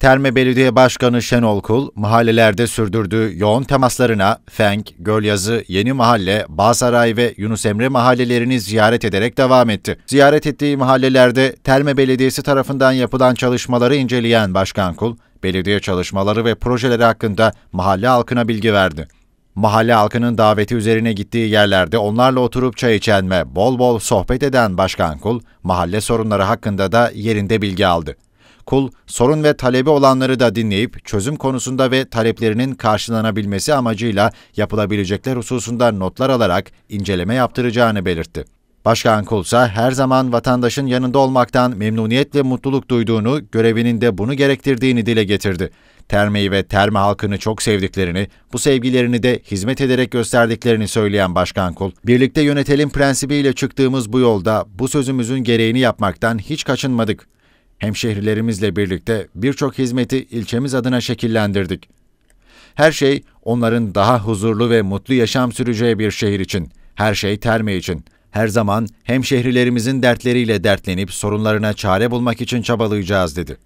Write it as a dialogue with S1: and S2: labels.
S1: Terme Belediye Başkanı Şenol Kul, mahallelerde sürdürdüğü yoğun temaslarına Fenk, Gölyazı, Yeni Mahalle, Bağsaray ve Yunus Emre mahallelerini ziyaret ederek devam etti. Ziyaret ettiği mahallelerde Terme Belediyesi tarafından yapılan çalışmaları inceleyen Başkan Kul, belediye çalışmaları ve projeleri hakkında mahalle halkına bilgi verdi. Mahalle halkının daveti üzerine gittiği yerlerde onlarla oturup çay içen ve bol bol sohbet eden Başkan Kul, mahalle sorunları hakkında da yerinde bilgi aldı. Kul, sorun ve talebi olanları da dinleyip çözüm konusunda ve taleplerinin karşılanabilmesi amacıyla yapılabilecekler hususunda notlar alarak inceleme yaptıracağını belirtti. Başkan Kulsa her zaman vatandaşın yanında olmaktan memnuniyetle mutluluk duyduğunu, görevinin de bunu gerektirdiğini dile getirdi. Termeyi ve terme halkını çok sevdiklerini, bu sevgilerini de hizmet ederek gösterdiklerini söyleyen Başkan Kul, birlikte yönetelim prensibiyle çıktığımız bu yolda bu sözümüzün gereğini yapmaktan hiç kaçınmadık. Hemşehrilerimizle birlikte birçok hizmeti ilçemiz adına şekillendirdik. Her şey onların daha huzurlu ve mutlu yaşam süreceği bir şehir için, her şey terme için. Her zaman hemşehrilerimizin dertleriyle dertlenip sorunlarına çare bulmak için çabalayacağız dedi.